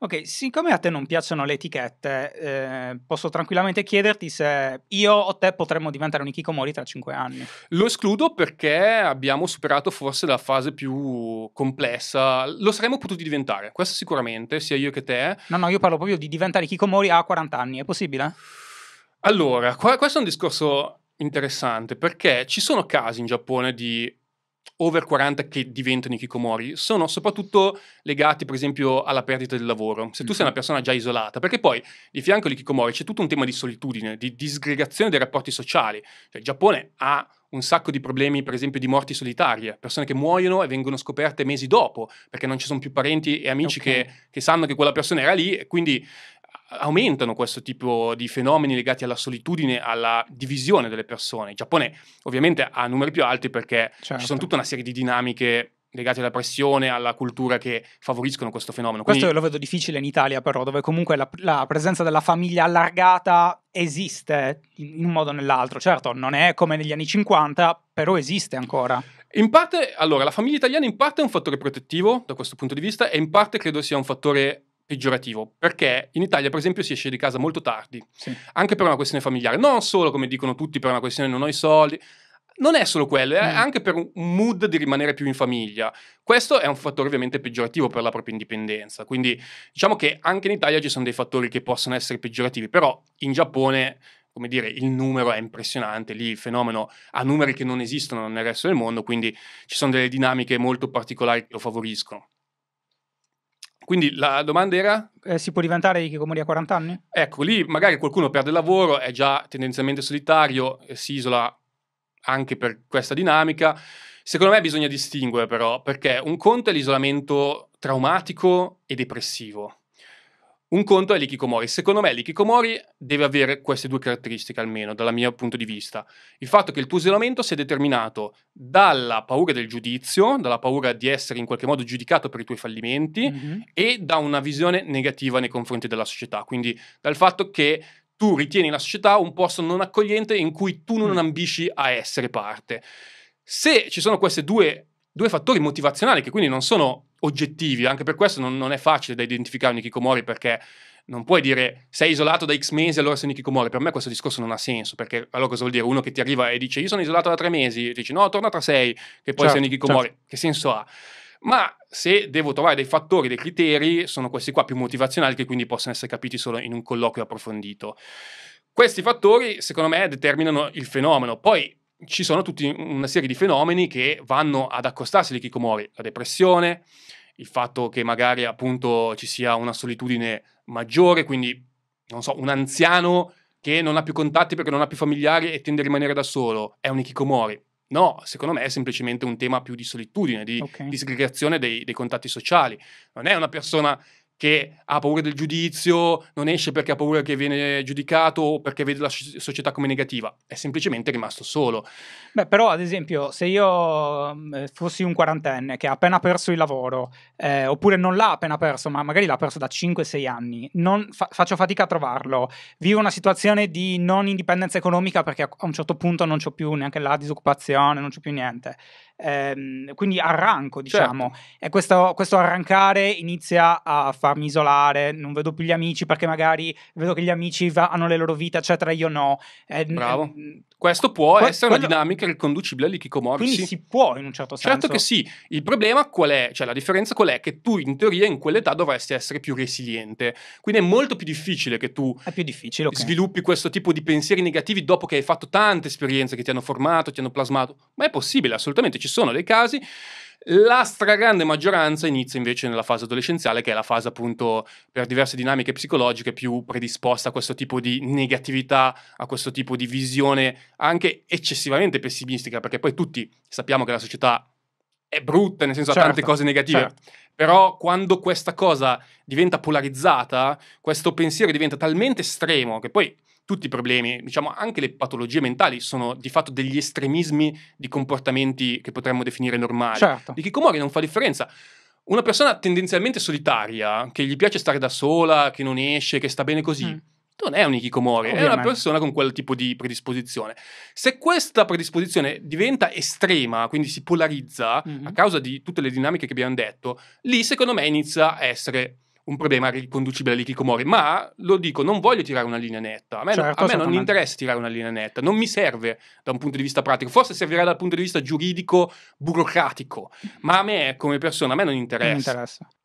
Ok, siccome a te non piacciono le etichette, eh, posso tranquillamente chiederti se io o te potremmo diventare un Ikikomori tra cinque anni. Lo escludo perché abbiamo superato forse la fase più complessa. Lo saremmo potuti diventare, questo sicuramente, sia io che te. No, no, io parlo proprio di diventare Ikikomori a 40 anni, è possibile? Allora, qua, questo è un discorso interessante perché ci sono casi in Giappone di over 40 che diventano i Kikomori sono soprattutto legati per esempio alla perdita del lavoro, se tu sei una persona già isolata, perché poi di fianco ai Kikomori c'è tutto un tema di solitudine, di disgregazione dei rapporti sociali, cioè il Giappone ha un sacco di problemi per esempio di morti solitarie, persone che muoiono e vengono scoperte mesi dopo perché non ci sono più parenti e amici okay. che, che sanno che quella persona era lì e quindi aumentano questo tipo di fenomeni legati alla solitudine, alla divisione delle persone. Il Giappone ovviamente ha numeri più alti perché certo. ci sono certo. tutta una serie di dinamiche legati alla pressione, alla cultura che favoriscono questo fenomeno. Quindi... Questo lo vedo difficile in Italia però, dove comunque la, la presenza della famiglia allargata esiste in un modo o nell'altro. Certo, non è come negli anni 50, però esiste ancora. In parte, allora, la famiglia italiana in parte è un fattore protettivo da questo punto di vista e in parte credo sia un fattore peggiorativo, perché in Italia per esempio si esce di casa molto tardi, sì. anche per una questione familiare, non solo come dicono tutti per una questione non ho i soldi, non è solo quello, è mm. anche per un mood di rimanere più in famiglia. Questo è un fattore ovviamente peggiorativo per la propria indipendenza, quindi diciamo che anche in Italia ci sono dei fattori che possono essere peggiorativi, però in Giappone come dire, il numero è impressionante, lì il fenomeno ha numeri che non esistono nel resto del mondo, quindi ci sono delle dinamiche molto particolari che lo favoriscono. Quindi la domanda era? Eh, si può diventare ricchi comuni a 40 anni? Ecco, lì magari qualcuno perde il lavoro, è già tendenzialmente solitario, si isola anche per questa dinamica. Secondo me bisogna distinguere però, perché un conto è l'isolamento traumatico e depressivo. Un conto è l'Ikikomori. Secondo me l'Ikikomori deve avere queste due caratteristiche almeno, dal mio punto di vista. Il fatto che il tuo isolamento sia determinato dalla paura del giudizio, dalla paura di essere in qualche modo giudicato per i tuoi fallimenti mm-hmm. e da una visione negativa nei confronti della società. Quindi dal fatto che tu ritieni la società un posto non accogliente in cui tu non mm. ambisci a essere parte. Se ci sono questi due, due fattori motivazionali che quindi non sono oggettivi, anche per questo non, non è facile da identificare un Ikikomori perché non puoi dire sei isolato da X mesi allora sei un Ikikomori, per me questo discorso non ha senso perché allora cosa vuol dire? Uno che ti arriva e dice io sono isolato da tre mesi, e dici no torna tra sei che poi certo, sei un Ikikomori, certo. che senso ha? ma se devo trovare dei fattori, dei criteri, sono questi qua più motivazionali che quindi possono essere capiti solo in un colloquio approfondito. Questi fattori, secondo me, determinano il fenomeno. Poi ci sono tutta una serie di fenomeni che vanno ad accostarsi di Kikomori, la depressione, il fatto che magari appunto ci sia una solitudine maggiore, quindi non so, un anziano che non ha più contatti perché non ha più familiari e tende a rimanere da solo, è un Ikikomori. No, secondo me è semplicemente un tema più di solitudine, di, okay. di dei, dei, contatti sociali. Non è una persona che ha paura del giudizio, non esce perché ha paura che viene giudicato o perché vede la società come negativa, è semplicemente rimasto solo. Beh, però ad esempio, se io mm, eh, fossi un quarantenne che ha appena perso il lavoro, eh, oppure non l'ha appena perso, ma magari l'ha perso da 5-6 anni, fa- faccio fatica a trovarlo, vivo una situazione di non indipendenza economica perché a un certo punto non ho più neanche la disoccupazione, non ho più niente ehm, quindi arranco diciamo certo. e questo, questo, arrancare inizia a farmi isolare non vedo più gli amici perché magari vedo che gli amici va- hanno le loro vite eccetera io no eh, Bravo. Eh, questo può que- essere quello... una dinamica riconducibile all'ikikomori. Quindi si può in un certo, certo senso. Certo che sì. Il problema qual è? Cioè la differenza qual è? Che tu in teoria in quell'età dovresti essere più resiliente. Quindi è molto più difficile che tu difficile, okay. sviluppi questo tipo di pensieri negativi dopo che hai fatto tante esperienze che ti hanno formato, ti hanno plasmato. Ma è possibile, assolutamente. Ci sono dei casi la stragrande maggioranza inizia invece nella fase adolescenziale, che è la fase appunto per diverse dinamiche psicologiche più predisposta a questo tipo di negatività, a questo tipo di visione anche eccessivamente pessimistica, perché poi tutti sappiamo che la società è brutta, nel senso certo, ha tante certo, cose negative. Certo. Però quando questa cosa diventa polarizzata, questo pensiero diventa talmente estremo che poi tutti i problemi, diciamo anche le patologie mentali sono di fatto degli estremismi di comportamenti che potremmo definire normali. Certo. Di Kikomori non fa differenza. Una persona tendenzialmente solitaria, che gli piace stare da sola, che non esce, che sta bene così, mm. non è un Ikikomori, è una persona con quel tipo di predisposizione. Se questa predisposizione diventa estrema, quindi si polarizza mm-hmm. a causa di tutte le dinamiche che abbiamo detto, lì secondo me inizia a essere un problema riconducibile a Kikomori, ma lo dico, non voglio tirare una linea netta, a me, certo, non, a me non interessa tirare una linea netta, non mi serve da un punto di vista pratico, forse servirà dal punto di vista giuridico, burocratico, ma a me come persona, a me non interessa. Non interessa.